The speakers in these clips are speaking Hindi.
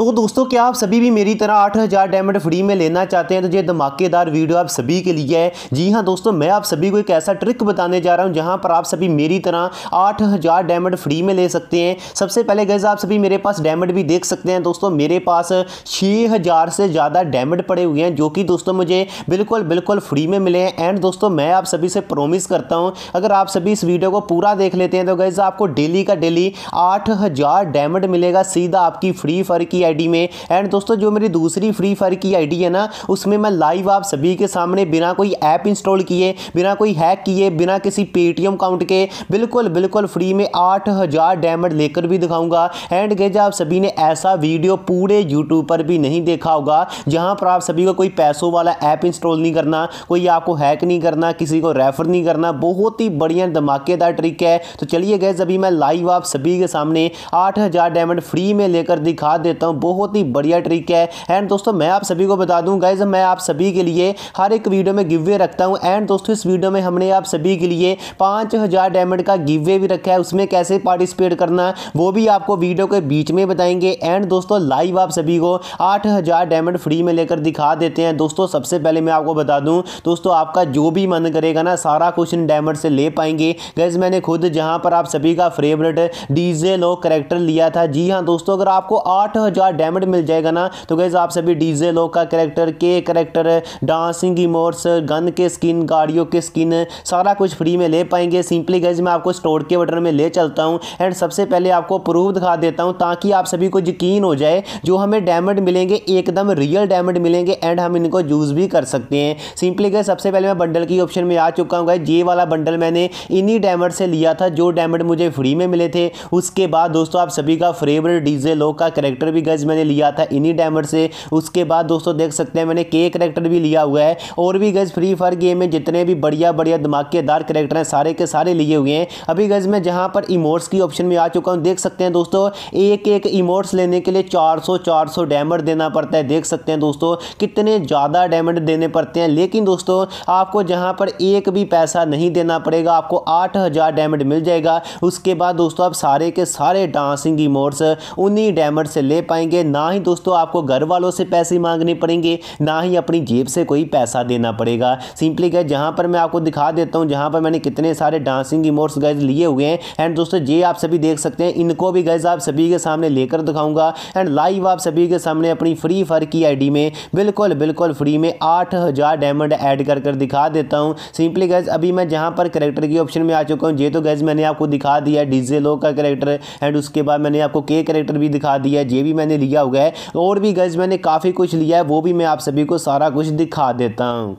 तो दोस्तों क्या आप सभी भी मेरी तरह आठ हज़ार डायमंड फ्री में लेना चाहते हैं तो ये धमाकेदार वीडियो आप सभी के लिए है जी हाँ दोस्तों मैं आप सभी को एक ऐसा ट्रिक बताने जा रहा हूँ जहाँ पर आप सभी मेरी तरह आठ हज़ार डायमंड फ्री में ले सकते हैं सबसे पहले गैस आप सभी मेरे पास डायमंड भी देख सकते हैं दोस्तों मेरे पास छः हज़ार से ज़्यादा डायमंड पड़े हुए हैं जो कि दोस्तों मुझे बिल्कुल बिल्कुल फ्री में मिले हैं एंड दोस्तों मैं आप सभी से प्रोमिस करता हूँ अगर आप सभी इस वीडियो को पूरा देख लेते हैं तो गैस आपको डेली का डेली आठ डायमंड मिलेगा सीधा आपकी फ्री फर की आईडी में एंड दोस्तों जो मेरी दूसरी फ्री फायर की आईडी है ना उसमें मैं लाइव आप सभी के सामने बिना कोई ऐप इंस्टॉल किए बिना कोई हैक किए बिना किसी पेटीएम अकाउंट के बिल्कुल बिल्कुल फ्री में आठ हज़ार डायमंड लेकर भी दिखाऊंगा एंड गज आप सभी ने ऐसा वीडियो पूरे यूट्यूब पर भी नहीं देखा होगा जहाँ पर आप सभी को कोई पैसों वाला ऐप इंस्टॉल नहीं करना कोई आपको हैक नहीं करना किसी को रेफर नहीं करना बहुत ही बढ़िया धमाकेदार ट्रिक है तो चलिए गए अभी मैं लाइव आप सभी के सामने आठ हज़ार डायमंड फ्री में लेकर दिखा देता हूँ बहुत ही बढ़िया ट्रिक है एंड दोस्तों मैं आप सभी को बता दूँ गाइज मैं आप सभी के लिए हर एक वीडियो में गिवे रखता हूँ एंड दोस्तों इस वीडियो में हमने आप सभी के लिए पाँच हज़ार डायमंड का गिवे भी रखा है उसमें कैसे पार्टिसिपेट करना है वो भी आपको वीडियो के बीच में बताएंगे एंड दोस्तों लाइव आप सभी को आठ हज़ार डायमंड फ्री में लेकर दिखा देते हैं दोस्तों सबसे पहले मैं आपको बता दूँ दोस्तों आपका जो भी मन करेगा ना सारा कुछ इन डायमंड से ले पाएंगे गैज मैंने खुद जहाँ पर आप सभी का फेवरेट डीजे लो करेक्टर लिया था जी हाँ दोस्तों अगर आपको आठ हज़ार का डैमेड मिल जाएगा ना तो गैज़ आप सभी डीजे लो का करेक्टर के करेक्टर डांसिंग इमोट्स गन के स्किन गाड़ियों के स्किन सारा कुछ फ्री में ले पाएंगे सिंपली गैस मैं आपको स्टोर के बटन में ले चलता हूँ एंड सबसे पहले आपको प्रूफ दिखा देता हूँ ताकि आप सभी को यकीन हो जाए जो हमें डैमेड मिलेंगे एकदम रियल डैमेड मिलेंगे एंड हम इनको यूज़ भी कर सकते हैं सिंपली गए सबसे पहले मैं बंडल की ऑप्शन में आ चुका हूँ गाइज ये वाला बंडल मैंने इन्हीं डैमेड से लिया था जो डैमेड मुझे फ्री में मिले थे उसके बाद दोस्तों आप सभी का फेवरेट डीजे लो का करेक्टर भी गए डैमेज मैंने लिया था इन्हीं डैमेज से उसके बाद दोस्तों देख सकते हैं मैंने के करेक्टर भी लिया हुआ है और भी गज़ फ्री फायर गेम में जितने भी बढ़िया बढ़िया धमाकेदार करेक्टर हैं सारे के सारे लिए हुए हैं अभी गज़ मैं जहाँ पर इमोट्स की ऑप्शन में आ चुका हूँ देख सकते हैं दोस्तों एक एक इमोट्स लेने के लिए चार सौ डायमंड देना पड़ता है देख सकते हैं दोस्तों कितने ज़्यादा डायमंड देने पड़ते हैं लेकिन दोस्तों आपको जहाँ पर एक भी पैसा नहीं देना पड़ेगा आपको आठ हज़ार डायमंड मिल जाएगा उसके बाद दोस्तों आप सारे के सारे डांसिंग इमोट्स उन्हीं डायमंड से ले पाएँ पाएंगे ना ही दोस्तों आपको घर वालों से पैसे मांगने पड़ेंगे ना ही अपनी जेब से कोई पैसा देना पड़ेगा सिंपली गए जहाँ पर मैं आपको दिखा देता हूँ जहाँ पर मैंने कितने सारे डांसिंग इमोट्स गैज लिए हुए हैं एंड दोस्तों ये आप सभी देख सकते हैं इनको भी गैज आप सभी के सामने लेकर दिखाऊंगा एंड लाइव आप सभी के सामने अपनी फ्री फर की आईडी में बिल्कुल बिल्कुल फ्री में आठ हज़ार डायमंड ऐड कर कर दिखा देता हूँ सिंपली गैज अभी मैं जहाँ पर करेक्टर के ऑप्शन में आ चुका हूँ ये तो गैज मैंने आपको दिखा दिया डीजे लो का करेक्टर एंड उसके बाद मैंने आपको के करेक्टर भी दिखा दिया ये भी मैंने मैंने लिया हुआ है और भी गज़ मैंने काफ़ी कुछ लिया है वो भी मैं आप सभी को सारा कुछ दिखा देता हूँ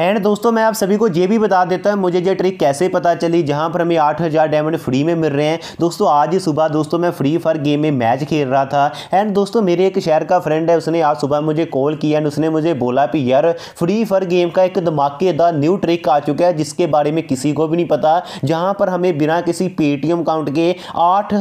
एंड दोस्तों मैं आप सभी को ये भी बता देता हूँ मुझे ये ट्रिक कैसे पता चली जहाँ पर हमें आठ हज़ार डायमंड फ्री में मिल रहे हैं दोस्तों आज ही सुबह दोस्तों मैं फ्री फायर गेम में मैच खेल रहा था एंड दोस्तों मेरे एक शहर का फ्रेंड है उसने आज सुबह मुझे कॉल किया एंड उसने मुझे बोला कि यार फ्री फायर गेम का एक धमाकेदार न्यू ट्रिक आ चुका है जिसके बारे में किसी को भी नहीं पता जहाँ पर हमें बिना किसी पेटीएम अकाउंट के आठ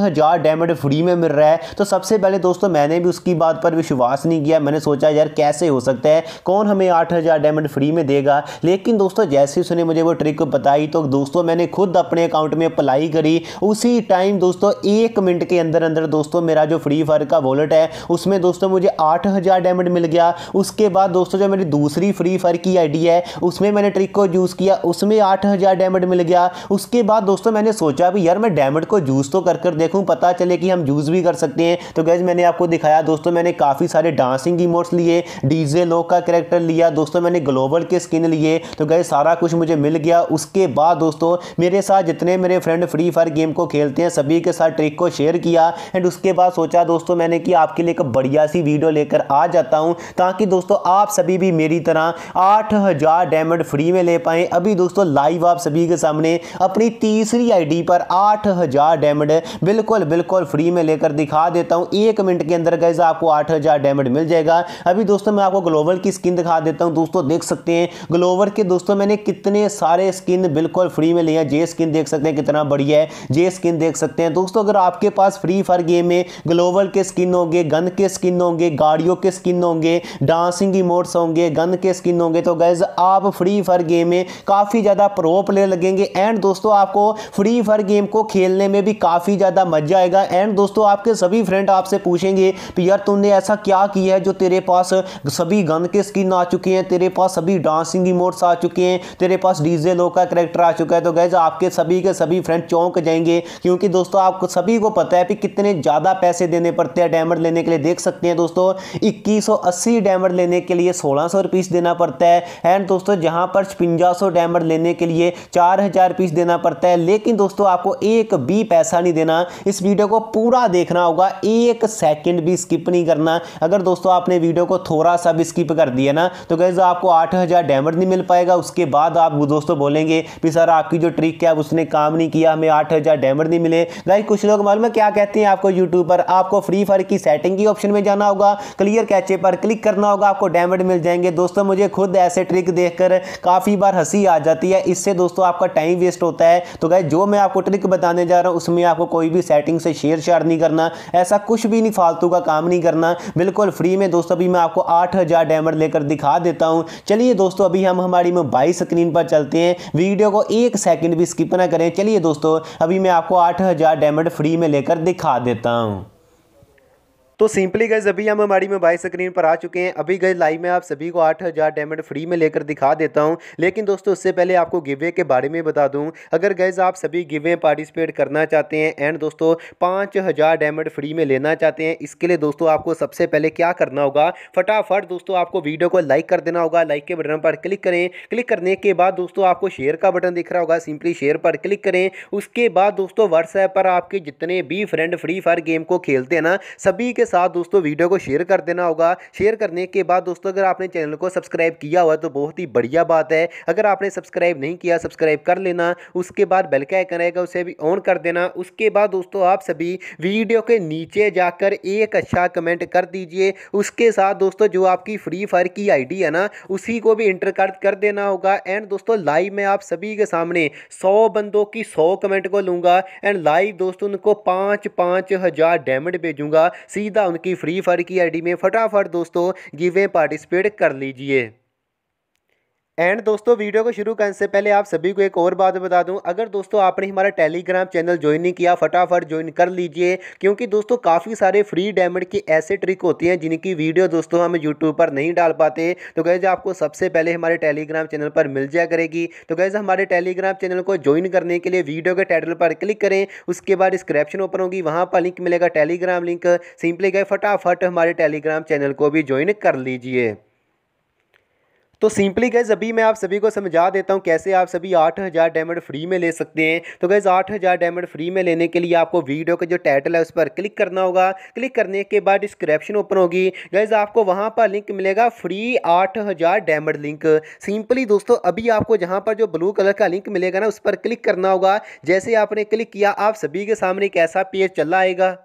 डायमंड फ्री में मिल रहा है तो सबसे पहले दोस्तों मैंने भी उसकी बात पर विश्वास नहीं किया मैंने सोचा यार कैसे हो सकता है कौन हमें आठ डायमंड फ्री में देगा लेकिन दोस्तों जैसे उसने मुझे वो ट्रिक बताई तो दोस्तों मैंने खुद अपने अकाउंट में अप्लाई करी उसी टाइम दोस्तों एक मिनट के अंदर अंदर दोस्तों मेरा जो फ्री फायर का वॉलेट है उसमें दोस्तों मुझे आठ हज़ार डायमंड मिल गया उसके बाद दोस्तों जो मेरी दूसरी फ्री फायर की आईडी है उसमें मैंने ट्रिक को यूज़ किया उसमें आठ हज़ार डायमंड मिल गया उसके बाद दोस्तों मैंने सोचा भी यार मैं डायमंड को यूज़ तो कर कर देखूँ पता चले कि हम यूज़ भी कर सकते हैं तो गैज मैंने आपको दिखाया दोस्तों मैंने काफ़ी सारे डांसिंग इमोट्स लिए डीजे लो का करेक्टर लिया दोस्तों मैंने ग्लोबल के स्किन लिए तो गए सारा कुछ मुझे मिल गया उसके बाद दोस्तों मेरे साथ जितने मेरे फ्रेंड फ्री फायर गेम को खेलते हैं सभी के साथ ट्रिक को शेयर किया एंड उसके बाद सोचा दोस्तों मैंने कि आपके लिए एक बढ़िया सी वीडियो लेकर आ जाता हूँ ताकि दोस्तों आप सभी भी मेरी तरह आठ हज़ार डायमंड फ्री में ले पाएँ अभी दोस्तों लाइव आप सभी के सामने अपनी तीसरी आईडी पर आठ हज़ार डायमंड बिल्कुल बिल्कुल फ्री में लेकर दिखा देता हूं एक मिनट के अंदर गैस आपको आठ हज़ार डायमंड मिल जाएगा अभी दोस्तों मैं आपको ग्लोबल की स्किन दिखा देता हूं दोस्तों देख सकते हैं ग्लोवर के दोस्तों मैंने कितने सारे स्किन बिल्कुल फ्री में लिया जे स्किन देख सकते हैं कितना बढ़िया है जे स्किन देख सकते हैं दोस्तों अगर आपके पास फ्री फायर गेम में ग्लोवर के स्किन होंगे गन के स्किन होंगे गाड़ियों के स्किन होंगे डांसिंग इमोट्स होंगे गन के स्किन होंगे तो गैज आप फ्री फायर गेम में काफ़ी ज़्यादा प्रो प्लेयर लगेंगे एंड दोस्तों आपको फ्री फायर गेम को खेलने में भी काफ़ी ज़्यादा मजा आएगा एंड दोस्तों आपके सभी फ्रेंड आपसे पूछेंगे कि यार तुमने ऐसा क्या किया है जो तेरे पास सभी गन के स्किन आ चुके हैं तेरे पास सभी डांसिंग वी मोड्स आ चुके हैं तेरे पास डीजे लो का करेक्टर आ चुका है तो गैज आपके सभी के सभी फ्रेंड चौंक जाएंगे क्योंकि दोस्तों आपको सभी को पता है कि कितने ज़्यादा पैसे देने पड़ते हैं डायमंड लेने के लिए देख सकते हैं दोस्तों इक्कीस डायमंड लेने के लिए सोलह सौ देना पड़ता है एंड दोस्तों जहाँ पर छपंजा डायमंड लेने के लिए चार हज़ार पीस देना पड़ता है लेकिन दोस्तों आपको एक भी पैसा नहीं देना इस वीडियो को पूरा देखना होगा एक सेकेंड भी स्किप नहीं करना अगर दोस्तों आपने वीडियो को थोड़ा सा भी स्किप कर दिया ना तो गैज आपको आठ हज़ार डायमंड नहीं मिल पाएगा उसके बाद आप दोस्तों बोलेंगे भी सर आपकी जो ट्रिक है उसने काम नहीं किया हमें आठ हज़ार डैमर नहीं मिले लाइक कुछ लोग मालूम है क्या कहते हैं आपको यूट्यूब पर आपको फ्री फायर की सेटिंग की ऑप्शन में जाना होगा क्लियर कैचे पर क्लिक करना होगा आपको डैमर मिल जाएंगे दोस्तों मुझे खुद ऐसे ट्रिक देख काफ़ी बार हंसी आ जाती है इससे दोस्तों आपका टाइम वेस्ट होता है तो गाय जो मैं आपको ट्रिक बताने जा रहा हूँ उसमें आपको कोई भी सेटिंग से शेयर शेयर नहीं करना ऐसा कुछ भी नहीं फालतू का काम नहीं करना बिल्कुल फ्री में दोस्तों अभी मैं आपको आठ हज़ार डैमर लेकर दिखा देता हूँ चलिए दोस्तों अभी हम हमारी मोबाइल स्क्रीन पर चलते हैं वीडियो को एक सेकंड भी स्किप ना करें चलिए दोस्तों अभी मैं आपको 8000 डायमंड फ्री में लेकर दिखा देता हूँ तो सिंपली गैस अभी हम हमारी मोबाइल स्क्रीन पर आ चुके हैं अभी गए लाइव में आप सभी को आठ हज़ार डायमंड फ्री में लेकर दिखा देता हूँ लेकिन दोस्तों उससे पहले आपको गिवे के बारे में बता दूँ अगर गैस आप सभी गिवे पार्टिसिपेट करना चाहते हैं एंड दोस्तों पाँच हज़ार डायमंड फ्री में लेना चाहते हैं इसके लिए दोस्तों आपको सबसे पहले क्या करना होगा फटाफट दोस्तों आपको वीडियो को लाइक कर देना होगा लाइक के बटन पर क्लिक करें क्लिक करने के बाद दोस्तों आपको शेयर का बटन दिख रहा होगा सिंपली शेयर पर क्लिक करें उसके बाद दोस्तों व्हाट्सएप पर आपके जितने भी फ्रेंड फ्री फायर गेम को खेलते हैं ना सभी के साथ दोस्तों वीडियो को शेयर कर देना होगा शेयर करने के बाद दोस्तों अगर आपने चैनल को सब्सक्राइब किया हुआ तो बहुत ही बढ़िया बात है अगर आपने सब्सक्राइब नहीं किया सब्सक्राइब कर लेना उसके बाद बेल का आइकन आएगा उसे भी ऑन कर देना उसके बाद दोस्तों आप सभी वीडियो के नीचे जाकर एक अच्छा कमेंट कर दीजिए उसके साथ दोस्तों जो आपकी फ्री फायर की आईडी है ना उसी को भी इंटर कर देना होगा एंड दोस्तों लाइव में आप सभी के सामने सौ बंदों की सौ कमेंट को लूंगा एंड लाइव दोस्तों उनको पांच पांच हज़ार डेमेड भेजूंगा सीधा सीधा उनकी फ्री फायर की आईडी में फटाफट दोस्तों गिवे पार्टिसिपेट कर लीजिए एंड दोस्तों वीडियो को शुरू करने से पहले आप सभी को एक और बात बता दूं अगर दोस्तों आपने हमारा टेलीग्राम चैनल ज्वाइन नहीं किया फटाफट ज्वाइन कर लीजिए क्योंकि दोस्तों काफ़ी सारे फ्री डायमंड की ऐसे ट्रिक होती हैं जिनकी वीडियो दोस्तों हम यूट्यूब पर नहीं डाल पाते तो गैज़ आपको सबसे पहले हमारे टेलीग्राम चैनल पर मिल जाया करेगी तो गैज़ हमारे टेलीग्राम चैनल को ज्वाइन करने के लिए वीडियो के टाइटल पर क्लिक करें उसके बाद डिस्क्रिप्शन ओपन होगी वहाँ पर लिंक मिलेगा टेलीग्राम लिंक सिंपली गए फटाफट हमारे टेलीग्राम चैनल को भी ज्वाइन कर लीजिए तो सिंपली गैज़ अभी मैं आप सभी को समझा देता हूँ कैसे आप सभी आठ हज़ार डायमंड फ्री में ले सकते हैं तो गैज़ आठ हज़ार डायमंड फ्री में लेने के लिए आपको वीडियो का जो टाइटल है उस पर क्लिक करना होगा क्लिक करने के बाद डिस्क्रिप्शन ओपन होगी गैज़ आपको वहाँ पर लिंक मिलेगा फ्री आठ हज़ार डायमंड लिंक सिंपली दोस्तों अभी आपको जहाँ पर जो ब्लू कलर का लिंक मिलेगा ना उस पर क्लिक करना होगा जैसे आपने क्लिक किया आप सभी के सामने एक ऐसा पेज चला आएगा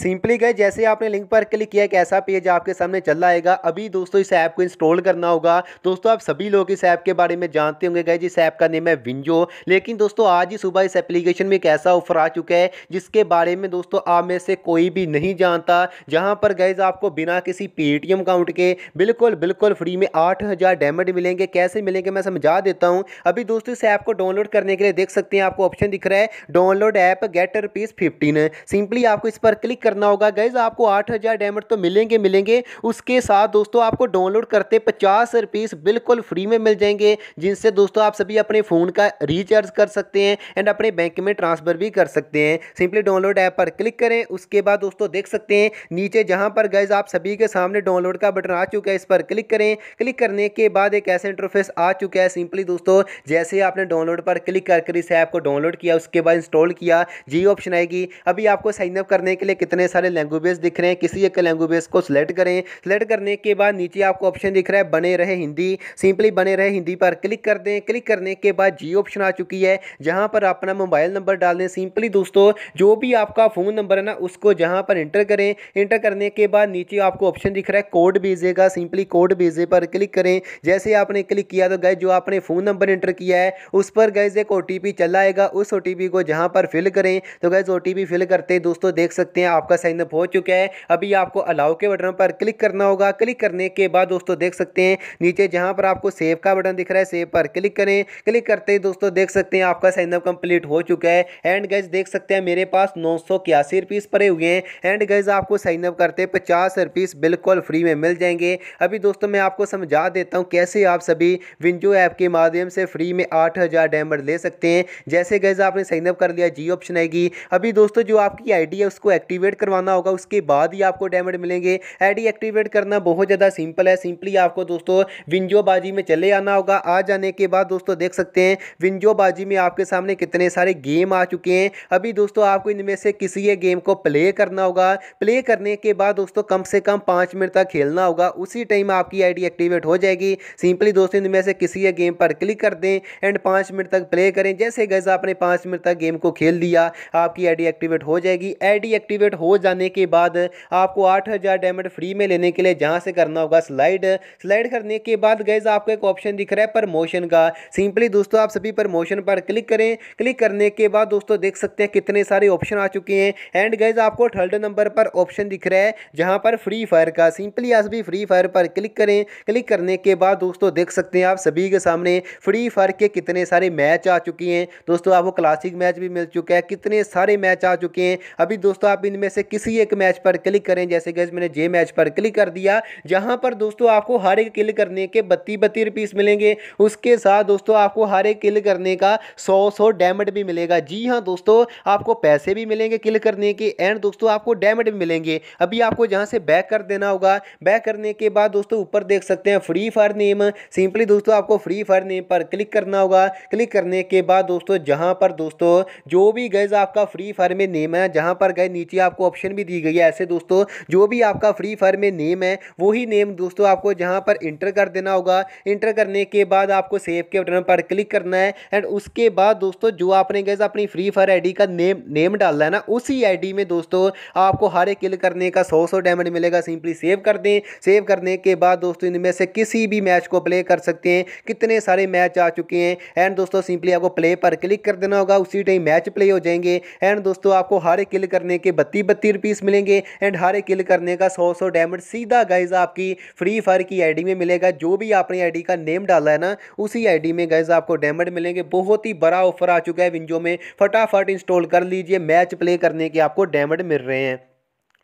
सिंपली गए जैसे आपने लिंक पर क्लिक किया एक ऐसा पेज आपके सामने चल आएगा अभी दोस्तों इस ऐप को इंस्टॉल करना होगा दोस्तों आप सभी लोग इस ऐप के बारे में जानते होंगे गए जिस ऐप का नेम है विंजो लेकिन दोस्तों आज ही सुबह इस एप्लीकेशन में एक ऐसा ऑफर आ चुका है जिसके बारे में दोस्तों आप में से कोई भी नहीं जानता जहाँ पर गए आपको बिना किसी पेटीएम अकाउंट के बिल्कुल बिल्कुल फ्री में आठ हज़ार मिलेंगे कैसे मिलेंगे मैं समझा देता हूँ अभी दोस्तों इस ऐप को डाउनलोड करने के लिए देख सकते हैं आपको ऑप्शन दिख रहा है download app get rupees fifteen simply आपको इस पर क्लिक करना होगा गैज़ आपको आठ हज़ार डायमंड तो मिलेंगे मिलेंगे उसके साथ दोस्तों आपको डाउनलोड करते पचास रुपीस बिल्कुल फ्री में मिल जाएंगे जिनसे दोस्तों आप सभी अपने फ़ोन का रिचार्ज कर सकते हैं एंड अपने बैंक में ट्रांसफ़र भी कर सकते हैं सिंपली डाउनलोड ऐप पर क्लिक करें उसके बाद दोस्तों देख सकते हैं नीचे जहाँ पर गैज़ आप सभी के सामने डाउनलोड का बटन आ चुका है इस पर क्लिक करें क्लिक करने के बाद एक ऐसा इंटरफेस आ चुका है सिंपली दोस्तों जैसे आपने डाउनलोड पर क्लिक कर इस ऐप को डाउनलोड किया उसके बाद इंस्टॉल किया जी ऑप्शन आएगी अभी आपको साइनअप करने के लिए कितना इतने सारे लैंग्वेज दिख रहे हैं किसी एक लैंग्वेज को सिलेक्ट करें सिलेक्ट करने के बाद नीचे आपको ऑप्शन दिख रहा है बने रहे हिंदी सिंपली बने रहे हिंदी पर क्लिक कर दें क्लिक करने के बाद जी ऑप्शन आ चुकी है जहाँ पर अपना मोबाइल नंबर डाल दें सिंपली दोस्तों जो भी आपका फ़ोन नंबर है ना उसको जहाँ पर इंटर करें इंटर करने के बाद नीचे आपको ऑप्शन दिख रहा है कोड भेजेगा सिंपली कोड भेजे पर क्लिक करें जैसे आपने क्लिक किया तो गए जो आपने फ़ोन नंबर इंटर किया है उस पर गए एक ओ चला आएगा उस ओ को जहाँ पर फिल करें तो गए ओ फिल करते दोस्तों देख सकते हैं आप आपका साइन अप हो चुका है अभी आपको अलाउ के बटन पर क्लिक करना होगा क्लिक करने के बाद दोस्तों देख सकते हैं नीचे जहाँ पर आपको सेव का बटन दिख रहा है सेव पर क्लिक करें क्लिक करते ही दोस्तों देख सकते हैं आपका साइन अप कंप्लीट हो चुका है एंड गैस देख सकते हैं मेरे पास नौ सौ इक्यासी रुपीस पड़े हुए हैं एंड गैज आपको साइन अप करते पचास रुपीस बिल्कुल फ्री में मिल जाएंगे अभी दोस्तों मैं आपको समझा देता हूँ कैसे आप सभी विंजो ऐप के माध्यम से फ्री में आठ हज़ार डैमर ले सकते हैं जैसे गैज आपने साइनअप कर लिया जी ऑप्शन आएगी अभी दोस्तों जो आपकी आईडी है उसको एक्टिव एक्टिवेट करवाना होगा उसके बाद ही आपको डायमंड मिलेंगे आईडी एक्टिवेट करना बहुत ज़्यादा सिंपल है सिंपली आपको दोस्तों विंजोबाजी में चले आना होगा आ जाने के बाद दोस्तों देख सकते हैं विंजोबाजी में आपके सामने कितने सारे गेम आ चुके हैं अभी दोस्तों आपको इनमें से किसी एक गेम को प्ले करना होगा प्ले करने के बाद दोस्तों कम से कम पाँच मिनट तक खेलना होगा उसी टाइम आपकी आई एक्टिवेट हो जाएगी सिंपली दोस्तों इनमें से किसी एक गेम पर क्लिक कर दें एंड पाँच मिनट तक प्ले करें जैसे गैस आपने पाँच मिनट तक गेम को खेल दिया आपकी आई एक्टिवेट हो जाएगी आई एक्टिवेट कंप्लीट हो जाने के बाद आपको आठ हज़ार डायमंड फ्री में लेने के लिए जहाँ से करना होगा स्लाइड स्लाइड करने के बाद गैज़ आपको एक ऑप्शन दिख रहा है प्रमोशन का सिंपली दोस्तों आप सभी प्रमोशन पर क्लिक करें क्लिक करने के बाद दोस्तों देख सकते हैं कितने सारे ऑप्शन आ चुके हैं एंड गैज़ आपको थर्ड नंबर पर ऑप्शन दिख रहा है जहाँ पर फ्री फायर का सिंपली आप सभी फ्री फायर पर क्लिक करें क्लिक करने के बाद दोस्तों देख सकते हैं आप सभी के सामने फ्री फायर के कितने सारे मैच आ चुके हैं दोस्तों आपको क्लासिक मैच भी मिल चुका है कितने सारे मैच आ चुके हैं अभी दोस्तों आप इनमें में से किसी एक मैच पर क्लिक करें जैसे गैस मैंने जे मैच पर क्लिक कर दिया जहां पर दोस्तों आपको हर एक क्लिक करने के बत्ती बत्ती रुपीस मिलेंगे उसके साथ दोस्तों आपको हर एक क्लिक करने का सौ सौ डैमेट भी मिलेगा जी हाँ दोस्तों आपको पैसे भी मिलेंगे क्लिक करने के एंड दोस्तों आपको डैमेट भी मिलेंगे अभी आपको जहाँ से बैक कर देना होगा बैक करने के बाद दोस्तों ऊपर देख सकते हैं फ्री फायर नेम सिंपली दोस्तों आपको फ्री फायर नेम पर क्लिक करना होगा क्लिक करने के बाद दोस्तों जहां पर दोस्तों जो भी गैज आपका फ्री फायर में नेम है जहां पर गए नीचे आप आपको ऑप्शन भी दी गई है ऐसे दोस्तों जो भी आपका फ्री फायर में नेम है वही नेम दोस्तों आपको जहाँ पर इंटर कर देना होगा इंटर करने के बाद आपको सेव के बटन पर क्लिक करना है एंड उसके बाद दोस्तों जो आपने गैस अपनी फ्री फायर आईडी का नेम नेम डालना है ना उसी आईडी में दोस्तों आपको हर एक किल करने का सौ सौ डायमंड मिलेगा सिंपली सेव कर दें सेव करने के बाद दोस्तों इनमें से किसी भी मैच को प्ले कर सकते हैं कितने सारे मैच आ चुके हैं एंड दोस्तों सिंपली आपको प्ले पर क्लिक कर देना होगा उसी टाइम मैच प्ले हो जाएंगे एंड दोस्तों आपको हर एक किल करने के बत्तीस भी बत्ती रुपीज़ मिलेंगे एंड हर एक किल करने का सौ सौ डैमेज सीधा गाइज आपकी फ्री फायर की आईडी में मिलेगा जो भी आपने आईडी का नेम डाला है ना उसी आईडी में गाइज आपको डैमेज मिलेंगे बहुत ही बड़ा ऑफर आ चुका है विंजो में फटाफट इंस्टॉल कर लीजिए मैच प्ले करने के आपको डैमेज मिल रहे हैं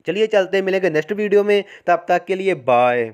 चलिए चलते मिलेंगे नेक्स्ट वीडियो में तब तक के लिए बाय